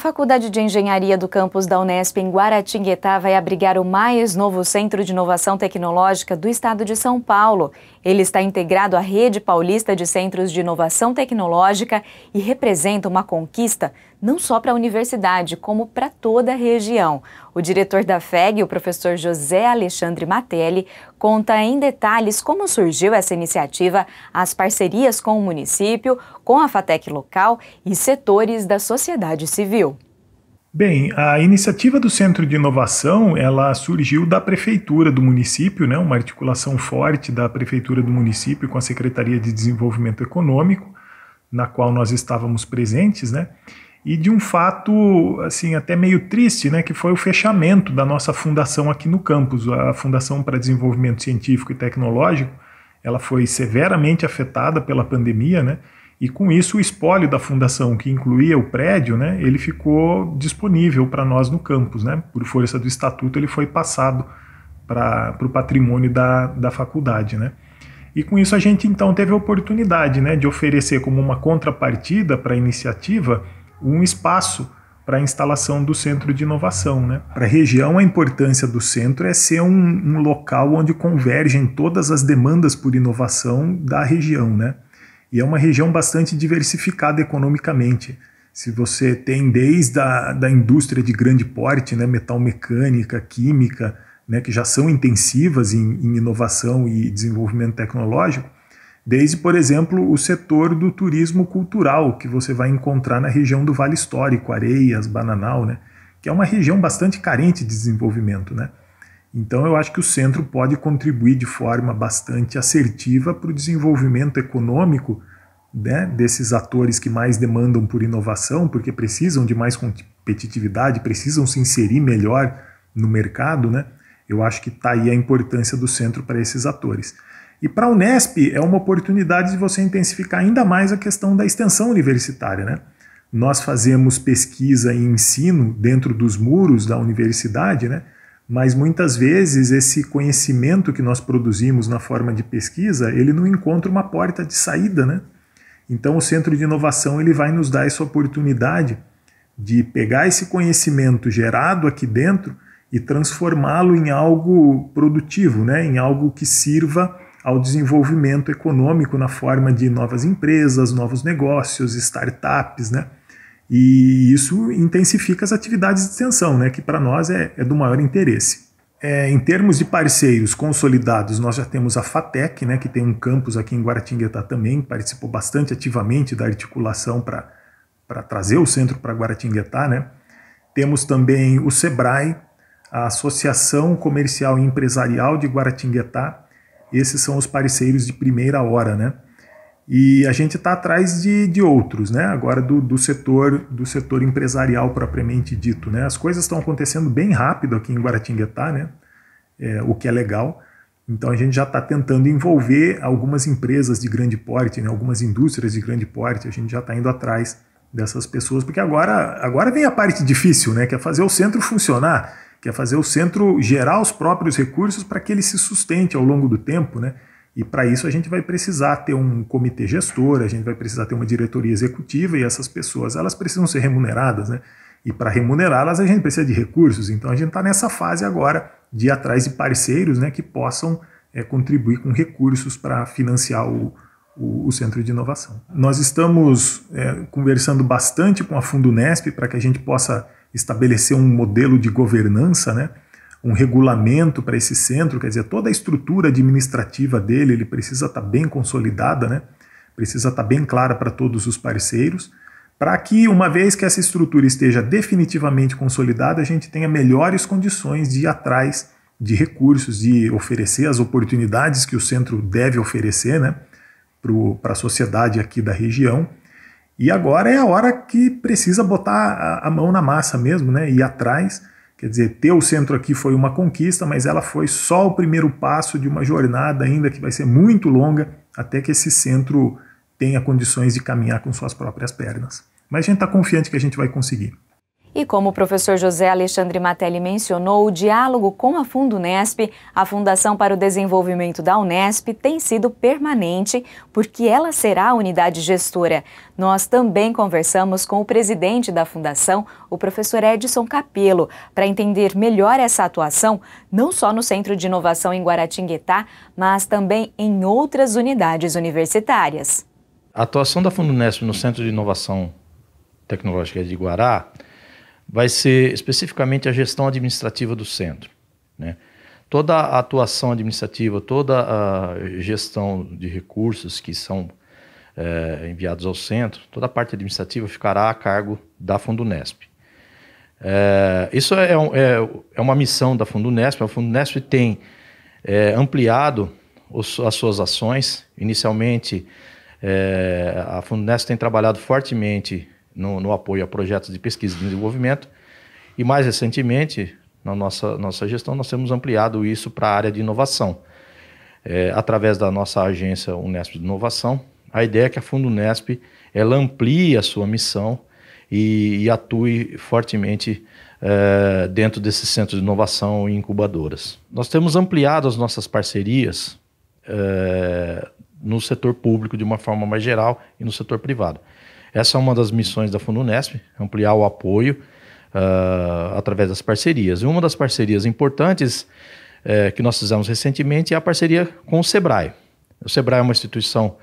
Faculdade de Engenharia do campus da Unesp em Guaratinguetá vai abrigar o mais novo Centro de Inovação Tecnológica do Estado de São Paulo. Ele está integrado à Rede Paulista de Centros de Inovação Tecnológica e representa uma conquista não só para a universidade, como para toda a região. O diretor da FEG, o professor José Alexandre Matelli, conta em detalhes como surgiu essa iniciativa, as parcerias com o município, com a FATEC local e setores da sociedade civil. Bem, a iniciativa do Centro de Inovação, ela surgiu da prefeitura do município, né, uma articulação forte da prefeitura do município com a Secretaria de Desenvolvimento Econômico, na qual nós estávamos presentes, né? e de um fato assim até meio triste, né, que foi o fechamento da nossa fundação aqui no campus, a Fundação para Desenvolvimento Científico e Tecnológico. Ela foi severamente afetada pela pandemia, né? E com isso o espólio da fundação, que incluía o prédio, né, ele ficou disponível para nós no campus, né? Por força do estatuto ele foi passado para o patrimônio da, da faculdade, né? E com isso a gente então teve a oportunidade, né, de oferecer como uma contrapartida para a iniciativa um espaço para a instalação do centro de inovação. Né? Para a região, a importância do centro é ser um, um, local onde convergem todas as demandas por inovação da região. Né? E é uma região bastante diversificada economicamente. Se você tem desde a da indústria de grande porte, né, metal mecânica, química, né, que já são intensivas em, em inovação e desenvolvimento tecnológico, desde, por exemplo, o setor do turismo cultural que você vai encontrar na região do Vale Histórico, Areias, Bananal, né? que é uma região bastante carente de desenvolvimento. Né? Então, eu acho que o centro pode contribuir de forma bastante assertiva para o desenvolvimento econômico né? desses atores que mais demandam por inovação, porque precisam de mais competitividade, precisam se inserir melhor no mercado. Né? Eu acho que está aí a importância do centro para esses atores. E para a Unesp é uma oportunidade de você intensificar ainda mais a questão da extensão universitária. Né? Nós fazemos pesquisa e ensino dentro dos muros da universidade, né? mas muitas vezes esse conhecimento que nós produzimos na forma de pesquisa, ele não encontra uma porta de saída. Né? Então o Centro de Inovação ele vai nos dar essa oportunidade de pegar esse conhecimento gerado aqui dentro e transformá-lo em algo produtivo, né? em algo que sirva ao desenvolvimento econômico na forma de novas empresas, novos negócios, startups, né? E isso intensifica as atividades de extensão, né? Que para nós é, é do maior interesse. É, em termos de parceiros consolidados, nós já temos a FATEC, né, que tem um campus aqui em Guaratinguetá também, participou bastante ativamente da articulação para trazer o centro para Guaratinguetá. Né? Temos também o SEBRAE, a Associação Comercial e Empresarial de Guaratinguetá, esses são os parceiros de primeira hora, né? E a gente está atrás de, de outros, né? Agora do, do setor do setor empresarial propriamente dito, né? As coisas estão acontecendo bem rápido aqui em Guaratinguetá, né? É, o que é legal. Então a gente já está tentando envolver algumas empresas de grande porte, né? Algumas indústrias de grande porte. A gente já está indo atrás dessas pessoas, porque agora agora vem a parte difícil, né? Que é fazer o centro funcionar que é fazer o centro gerar os próprios recursos para que ele se sustente ao longo do tempo, né? E para isso a gente vai precisar ter um comitê gestor, a gente vai precisar ter uma diretoria executiva e essas pessoas elas precisam ser remuneradas, né? E para remunerá-las a gente precisa de recursos. Então a gente está nessa fase agora de ir atrás de parceiros, né, que possam é, contribuir com recursos para financiar o, o, o, centro de inovação. Nós estamos é, conversando bastante com a Fundo Nesp para que a gente possa estabelecer um modelo de governança, né? um regulamento para esse centro, quer dizer, toda a estrutura administrativa dele, ele precisa estar tá bem consolidada, né? precisa estar tá bem clara para todos os parceiros, para que, uma vez que essa estrutura esteja definitivamente consolidada, a gente tenha melhores condições de ir atrás de recursos, de oferecer as oportunidades que o centro deve oferecer né? para a sociedade aqui da região e agora é a hora que precisa botar a, mão na massa mesmo, né? Ir atrás. Quer dizer, ter o centro aqui foi uma conquista, mas ela foi só o primeiro passo de uma jornada ainda que vai ser muito longa até que esse centro tenha condições de caminhar com suas próprias pernas. Mas a gente está confiante que a gente vai conseguir. E como o professor José Alexandre Matelli mencionou, o diálogo com a Fundesp, a Fundação para o Desenvolvimento da Unesp, tem sido permanente, porque ela será a unidade gestora. Nós também conversamos com o presidente da fundação, o professor Edson Capelo, para entender melhor essa atuação, não só no Centro de Inovação em Guaratinguetá, mas também em outras unidades universitárias. A atuação da Fundesp no Centro de Inovação Tecnológica de Guará vai ser especificamente a gestão administrativa do centro. Né? Toda a atuação administrativa, toda a gestão de recursos que são é, enviados ao centro, toda a parte administrativa ficará a cargo da Fundunesp. É, eh, isso é, um, é, é uma missão da Fundunesp. A Fundunesp tem eh, ampliado os, as suas ações. Inicialmente, a Fundunesp tem trabalhado fortemente no, no apoio a projetos de pesquisa e desenvolvimento. E mais recentemente, na nossa, nossa gestão, nós temos ampliado isso para a área de inovação. É, através da nossa agência Unesp de Inovação, a ideia é que a Fundo Unesp ela amplie a sua missão e, e atue fortemente é, dentro desses centros de inovação e incubadoras. Nós temos ampliado as nossas parcerias é, no setor público de uma forma mais geral e no setor privado. Essa é uma das missões da Fundunesp ampliar o apoio uh, através das parcerias. E uma das parcerias importantes uh, que nós fizemos recentemente é a parceria com o SEBRAE. O SEBRAE é uma instituição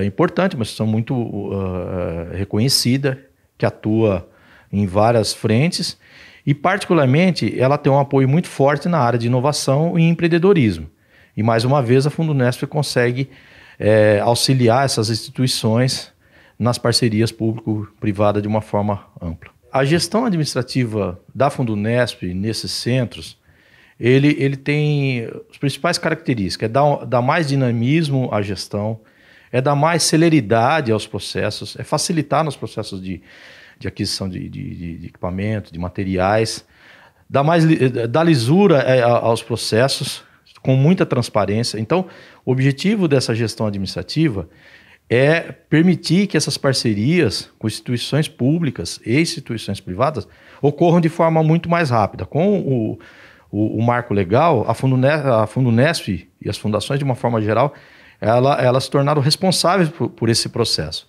uh, importante, uma instituição muito ah, é, reconhecida, que atua em várias frentes e, particularmente, ela tem um apoio muito forte na área de inovação e empreendedorismo. E, mais uma vez, a Fundunesp consegue é, auxiliar essas instituições nas parcerias público-privada de uma forma ampla. A gestão administrativa da Fundunesp nesses centros, ele, ele tem as principais características, é dar, dar mais dinamismo à gestão, é dar mais celeridade aos processos, é facilitar nos processos de, de aquisição de, de, de equipamento, de materiais, dar mais dar lisura é, aos processos com muita transparência. Então, o objetivo dessa gestão administrativa é permitir que essas parcerias com instituições públicas e instituições privadas ocorram de forma muito mais rápida. Com o, o, o marco legal, a Fundo a e as fundações, de uma forma geral, ela, elas se tornaram responsáveis por, por esse processo.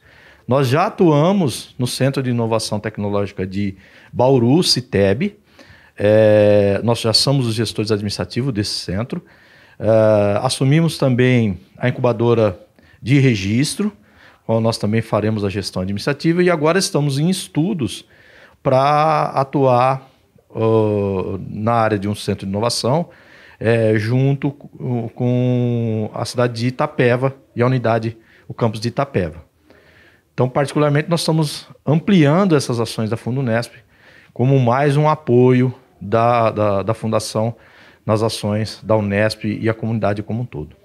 Nós já atuamos no Centro de Inovação Tecnológica de Bauru, CITEB. É, nós já somos os gestores administrativos desse centro. É, assumimos também a incubadora de registro, qual nós também faremos a gestão administrativa, e agora estamos em estudos para atuar uh, na área de um centro de inovação, é, junto com a cidade de Itapeva e a unidade, o campus de Itapeva. Então, particularmente, nós estamos ampliando essas ações da Fundo Unesp como mais um apoio da, da, da Fundação nas ações da Unesp e a comunidade como um todo.